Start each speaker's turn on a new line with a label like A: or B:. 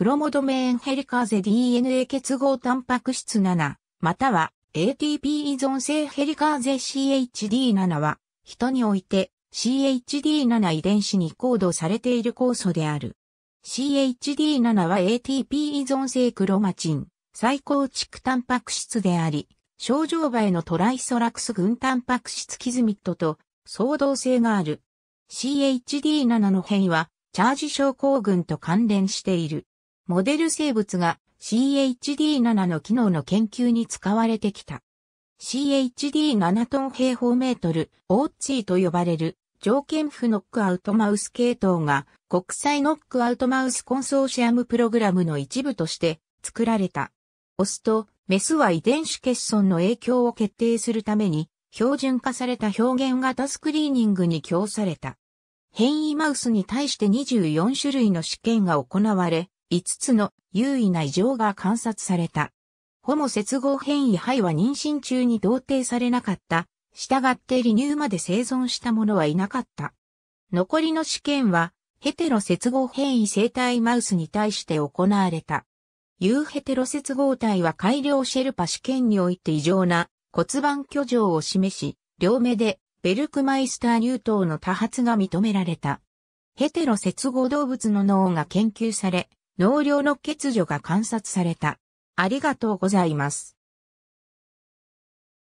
A: クロモドメーンヘリカーゼ DNA 結合タンパク質7、または ATP 依存性ヘリカーゼ CHD7 は、人において CHD7 遺伝子にコードされている酵素である。CHD7 は ATP 依存性クロマチン、再構築タンパク質であり、症状場へのトライソラクス群タンパク質キズミットと相同性がある。CHD7 の変異は、チャージ症候群と関連している。モデル生物が CHD7 の機能の研究に使われてきた。CHD7 トン平方メートル、オーチーと呼ばれる条件不ノックアウトマウス系統が国際ノックアウトマウスコンソーシアムプログラムの一部として作られた。オスとメスは遺伝子欠損の影響を決定するために標準化された表現型スクリーニングに供された。変異マウスに対して24種類の試験が行われ、5つの優位な異常が観察された。ホモ接合変異肺は妊娠中に同定されなかった。従って離乳まで生存した者はいなかった。残りの試験は、ヘテロ接合変異生体マウスに対して行われた。有ヘテロ接合体は改良シェルパ試験において異常な骨盤居上を示し、両目でベルクマイスター乳頭の多発が認められた。ヘテロ接合動物の脳が研究され、納涼の欠如が観察された。ありがとうございます。